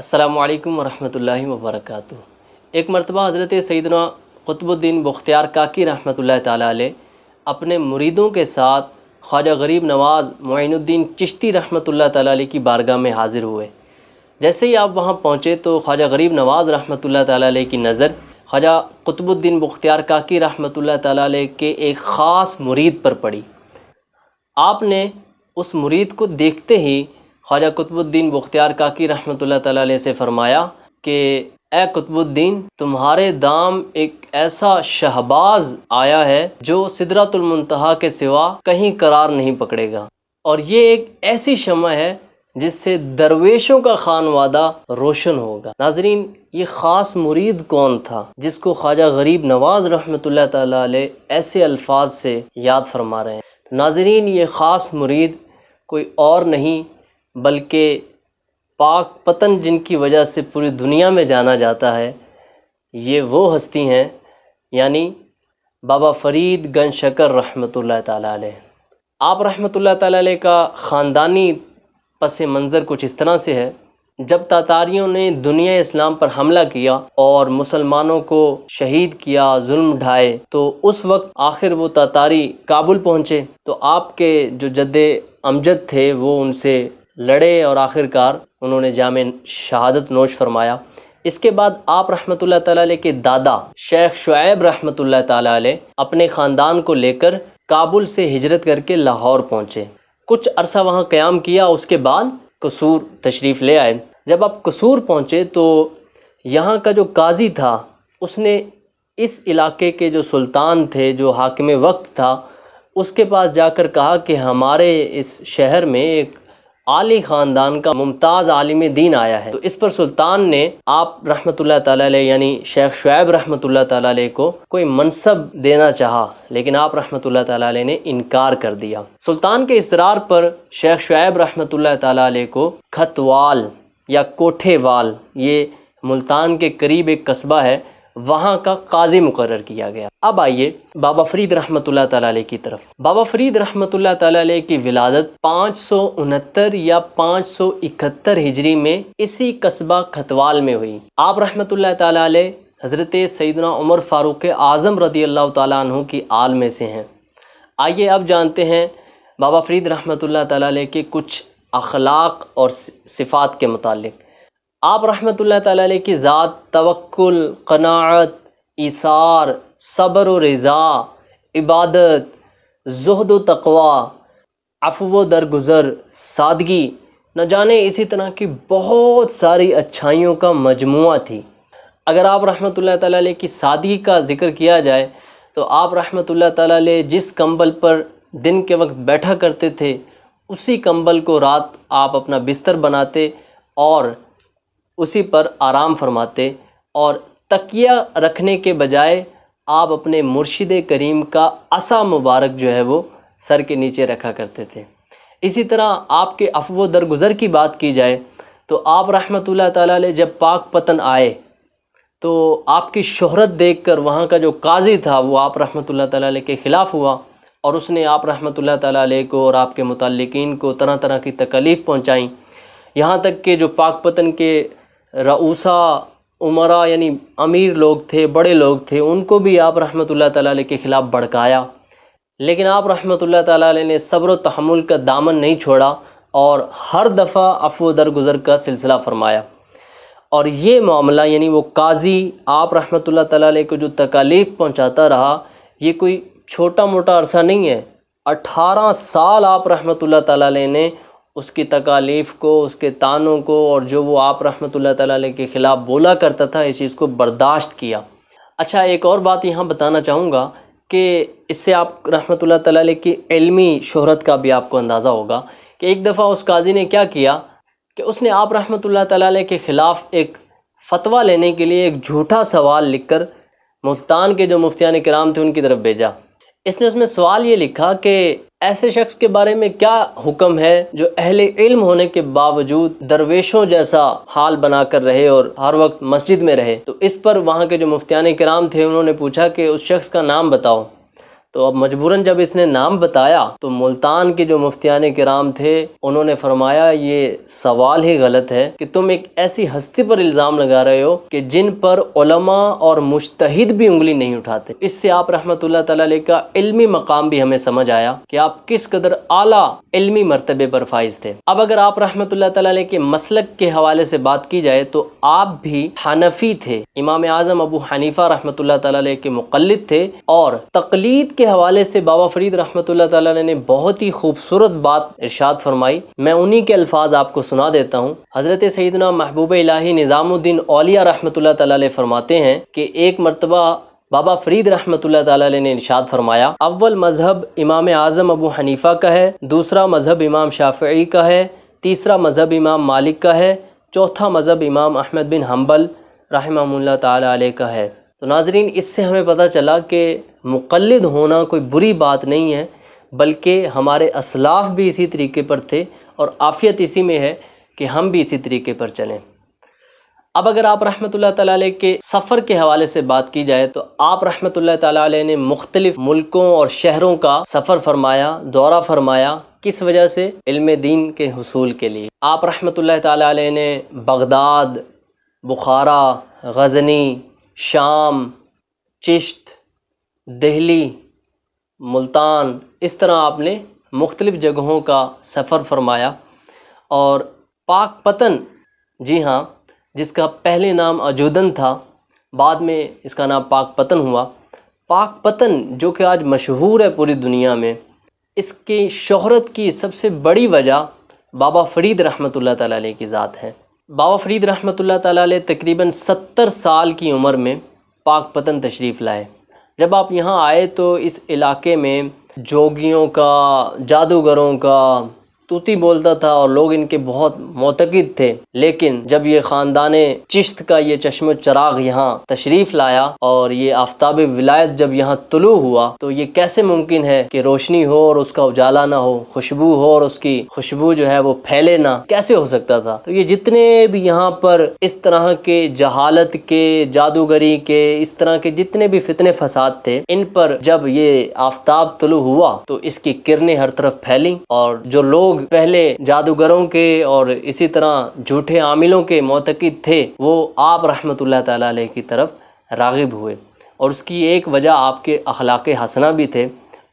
असलकम वरहल वबरक एक मरतबा हज़रत सैदना कुतुबुद्दीन बख्तियार काकी रहमत ला अपने मुरीदों के साथ ख्वाजा गरीब नवाज़ मोनुद्दीन चिश्ती रहमत ला की बारगाह में हाज़िर हुए जैसे ही आप वहाँ पहुँचे तो ख्वाजा गरीब नवाज़ रहमत ला की नज़र ख्वाजा क़ुतबुद्दीन बख्तियार काकी रहमत ला के एक ख़ास मुरीद पर पड़ी आपने उस मुरीद को देखते ही ख्वाजा कुतुबुद्दीन बख्तियार काकी रहमत ला से फरमाया कि ए कुतुबुद्दीन तुम्हारे दाम एक ऐसा शहबाज आया है जो सिदरतुलमतहा के सिवा कहीं करार नहीं पकड़ेगा और ये एक ऐसी शमा है जिससे दरवेशों का खान वादा रोशन होगा नाजरीन ये ख़ास मुरीद कौन था जिसको ख्वाजा गरीब नवाज रहमत तसे ऐसे अल्फाज से याद फरमा रहे हैं तो नाजरीन ये ख़ास मुरीद कोई और नहीं बल्कि पाक पतन जिनकी वजह से पूरी दुनिया में जाना जाता है ये वो हस्ती हैं यानी बाबा फरीद गन शकर रहमत आप रहमत का ख़ानदानी पस मंज़र कुछ इस तरह से है जब तातारियों ने दुनिया इस्लाम पर हमला किया और मुसलमानों को शहीद किया जुल्म ढाए तो उस वक्त आखिर वो तातारी काबुल पहुँचे तो आपके जो जद अमजद थे वो उनसे लड़े और आखिरकार उन्होंने जाम शहादत नोश फरमाया इसके बाद आप रहमत ताली के दादा शेख शुएब रहमत ताली अपने ख़ानदान को लेकर काबुल से हिजरत करके लाहौर पहुँचे कुछ अरसा वहाँ क़्याम किया उसके बाद कसूर तशरीफ़ ले आए जब आप कसूर पहुँचे तो यहाँ का जो काजी था उसने इस इलाके के जो सुल्तान थे जो हाकिम वक्त था उसके पास जाकर कहा कि हमारे इस शहर में एक आली ख़ानदान का मुमताज़ आलिम दीन आया है तो इस पर सुल्तान ने आप रहमत यानी शेख शुब रहमत को कोई मनसब देना चाहा लेकिन आप रहमत ने इनकार कर दिया सुल्तान के इसरार पर शेख शुब रहमत को खतवाल या कोठेवाल ये मुल्तान के करीब एक कस्बा है वहाँ का काजी मुकर किया गया अब आइए बाबा फरीद रहमत ताली की तरफ बाबा फरीद रहमत ताली की विलादत पाँच सौ उनहत्तर या पाँच सौ इकहत्तर हिजरी में इसी कस्बा खतवाल में हुई आप रहमत ताली हज़रत सैदना उमर फ़ारूक आज़म रदी अल्लाह तु की आल में से हैं आइए अब जानते हैं बाबा फरीद रहमत ताली के कुछ अखलाक और सिफ़ात के मतलब आप रहमत ताली की ज़ात तवक्ल कनात इसार सब्र रज़ा इबादत जहद तकवा अफव दरगुज़र सादगी न जाने इसी तरह की बहुत सारी अच्छाइयों का मजमु थी अगर आप रहमत ताली की सादगी का ज़िक्र किया जाए तो आप रहमत ताली जिस कंबल पर दिन के वक्त बैठा करते थे उसी कंबल को रात आप अपना बिस्तर बनाते और उसी पर आराम फरमाते और तकिया रखने के बजाय आप अपने मुर्शिद करीम का असा मुबारक जो है वो सर के नीचे रखा करते थे इसी तरह आपके अफव दरगुजर की बात की जाए तो आप रहमत ताली जब पाक पतन आए तो आपकी शोहरत देख कर वहाँ का जो काजी था वो आप रहमत ताली के ख़िलाफ़ हुआ और उसने आप रहमत ताली को और आपके मतलकिन को तरह तरह की तकलीफ़ पहुँचाई यहाँ तक कि जो पाक पतन के रऊसा उमरा यानी अमीर लोग थे बड़े लोग थे उनको भी आप रहमत ला के ख़िलाफ़ भड़काया लेकिन आप रहमत ला ने सब्र तहमुल का दामन नहीं छोड़ा और हर दफ़ा अफो दरगुजर का सिलसिला फरमाया और ये मामला यानी वो काजी आप रहमत ला को जो तकालीफ़ पहुँचाता रहा ये कोई छोटा मोटा अरसा नहीं है अठारह साल आप रहमत ला ने उसकी तकालीफ़ को उसके तानों को और जो वो आप रहमत ताली के ख़िलाफ़ बोला करता था इस चीज़ को बर्दाश्त किया अच्छा एक और बात यहाँ बताना चाहूँगा कि इससे आप रहमत ताली की इलमी शहरत का भी आपको अंदाज़ा होगा कि एक दफ़ा उस काजी ने क्या किया कि उसने आप रहमत ताली के ख़िलाफ़ एक फ़तवा लेने के लिए एक झूठा सवाल कर मुल्तान के जो मुफ्तियान कराम थे उनकी तरफ़ भेजा इसने उसमें सवाल ये लिखा कि ऐसे शख्स के बारे में क्या हुक्म है जो अहले इल्म होने के बावजूद दरवेशों जैसा हाल बना कर रहे और हर वक्त मस्जिद में रहे तो इस पर वहाँ के जो मुफ्तियान कराम थे उन्होंने पूछा कि उस शख्स का नाम बताओ तो अब मजबूरन जब इसने नाम बताया तो मुल्तान के जो मुफ्तियान कराम थे उन्होंने फरमाया ये सवाल ही गलत है कि तुम एक ऐसी हस्ती पर इल्ज़ाम लगा रहे हो कि जिन पर उलमा और मुश्तहिद भी उंगली नहीं उठाते इससे आप रहमत का इल्मी मकाम भी हमें समझ आया कि आप किस कदर आला इल्मी मरतबे पर फाइज थे अब अगर आप रहमत के मसलक के हवाले से बात की जाए तो आप भी हनफी थे इमाम आज़म अबू हनीफा रहमत के मुकलद थे और तकलीद के हवाले से बाबा फरीद रहमत ताला ने बहुत ही खूबसूरत बात इरशाद फरमाई मैं उन्हीं के अल्फाज आपको सुना देता हूँ हज़रत सईदना महबूब इलाही निज़ामुद्दीन अलिया रहमत ताला फरमाते हैं कि एक मरतबा बाबा फरीद रहमत ताला ने इरशाद फरमाया अव्वल मज़हब इमाम आज़म अबू हनीफ़ा का है दूसरा मज़हब इमाम शाफी का है तीसरा मज़हब इमाम मालिक का है चौथा मज़हब इमाम अहमद बिन हम्बल रहमल तै का है तो नाजरीन इससे हमें पता चला कि मुकलद होना कोई बुरी बात नहीं है बल्कि हमारे असलाफ भी इसी तरीके पर थे और आफ़ियत इसी में है कि हम भी इसी तरीके पर चलें अब अगर आप रहमत ताली के सफ़र के हवाले से बात की जाए तो आप रहमत ताली ने मुख्तलिफ़ मुल्कों और शहरों का सफ़र फरमाया दौरा फरमाया किस वजह से इल्म दीन के हसूल के लिए आप रहमत ताली ने बगदाद बुखारा गजनी शाम चिश्त दिल्ली मुल्तान इस तरह आपने मुख्तलिफ़ जगहों का सफ़र फरमाया और पाक पतन जी हाँ जिसका पहले नाम अजूदन था बाद में इसका नाम पाक पतन हुआ पाक पतन जो कि आज मशहूर है पूरी दुनिया में इसके शहरत की सबसे बड़ी वजह बाबा फरीद रहमत ला की ज़ात है बाबा फरीद रहमत ला तकरीबन सत्तर साल की उम्र में पाक पतन तशरीफ़ लाए जब आप यहाँ आए तो इस इलाके में जोगियों का जादूगरों का तूती बोलता था और लोग इनके बहुत मोतकद थे लेकिन जब ये ख़ानदान चिश्त का ये चश्म चराग यहाँ तशरीफ़ लाया और ये आफ्ताब विलायत जब यहाँ तुलू हुआ तो ये कैसे मुमकिन है कि रोशनी हो और उसका उजाला ना हो खुशबू हो और उसकी खुशबू जो है वो फैले ना कैसे हो सकता था तो ये जितने भी यहाँ पर इस तरह के जहालत के जादूगरी के इस तरह के जितने भी फितने फसाद थे इन पर जब ये आफ्ताब तुलू हुआ तो इसकी किरने हर तरफ फैली और जो लोग पहले जादूगरों के और इसी तरह झूठे आमिलों के मोतकद थे वो आप रहमत ला की तरफ रागिब हुए और उसकी एक वजह आपके अखलाक हसना भी थे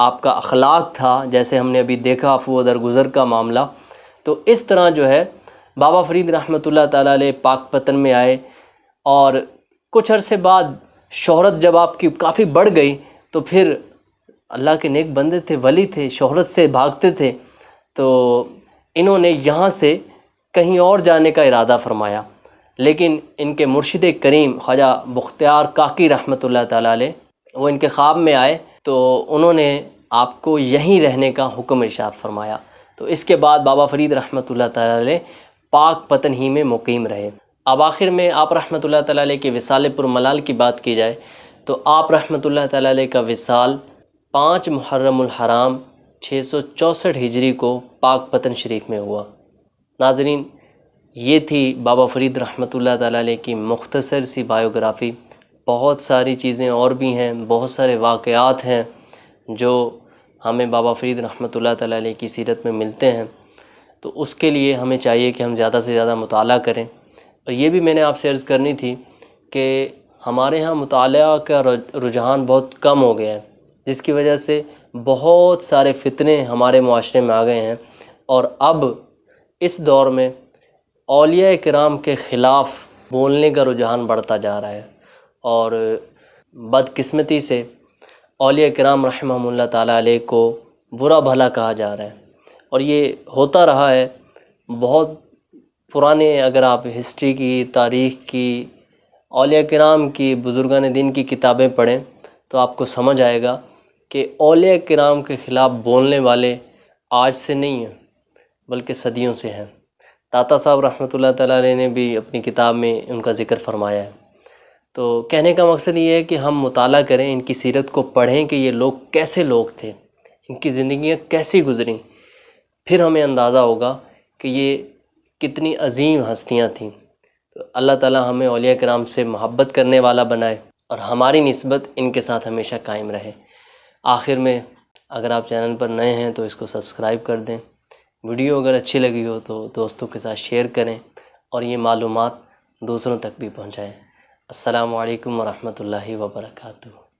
आपका अखलाक था जैसे हमने अभी देखा अफू दरगुजर का मामला तो इस तरह जो है बाबा फरीद रहमत ला पाक पतन में आए और कुछ अरसे बाद शहरत जब आपकी काफ़ी बढ़ गई तो फिर अल्लाह के नेक बंदे थे वली थे शहरत से भागते थे तो इन्होंने यहाँ से कहीं और जाने का इरादा फरमाया लेकिन इनके मुर्शिद करीम ख्वाजा मुख्तियार काकी रहमत ताली वो इनके ख्वाब में आए तो उन्होंने आपको यहीं रहने का हुक्म इरशाद फरमाया तो इसके बाद बाबा फरीद रहमत ताली पाक पतन ही में मुकीम रहे अब आखिर में आप रहमत ताली के विसाल पुरमलाल की बात की जाए तो आप रहमत ताली का विसाल पाँच मुहर्रमराम छः सौ चौंसठ हिजरी को पाक पतन शरीफ में हुआ नाजरीन ये थी बाबा फरीद रहमत ला की मुख्तसर सी बायोग्राफ़ी बहुत सारी चीज़ें और भी हैं बहुत सारे वाक़ात हैं जो हमें बाबा फरीद रहमत ला की सीरत में मिलते हैं तो उसके लिए हमें चाहिए कि हम ज़्यादा से ज़्यादा मुताल करें और ये भी मैंने आपसे अर्ज़ करनी थी कि हमारे यहाँ मुताल का रुझान बहुत कम हो गया है जिसकी वजह से बहुत सारे फितने हमारे माशरे में आ गए हैं और अब इस दौर में अलिया कराम के ख़िलाफ़ बोलने का रुझान बढ़ता जा रहा है और बदकस्मती से अलिया कराम रहमल ताली को बुरा भला कहा जा रहा है और ये होता रहा है बहुत पुराने अगर आप हिस्ट्री की तारीख़ की अलिया कराम की बुज़ुर्गान दिन की किताबें पढ़ें तो आपको समझ आएगा कि ओलिया कराम के ख़िलाफ़ बोलने वाले आज से नहीं हैं बल्कि सदियों से हैं ताता साहब रहमत ताला ने भी अपनी किताब में उनका ज़िक्र फरमाया है तो कहने का मकसद ये है कि हम मुताल करें इनकी सीरत को पढ़ें कि ये लोग कैसे लोग थे इनकी ज़िंदियाँ कैसी गुजरी फिर हमें अंदाज़ा होगा कि ये कितनी अजीम हस्तियाँ थीं तो अल्लाह ताला हमें ओलिया कराम से मोहब्बत करने वाला बनाए और हमारी नस्बत इनके साथ हमेशा कायम रहे आखिर में अगर आप चैनल पर नए हैं तो इसको सब्सक्राइब कर दें वीडियो अगर अच्छी लगी हो तो दोस्तों के साथ शेयर करें और ये मालूम दूसरों तक भी पहुँचाएँ असलकम वरहमल वर्का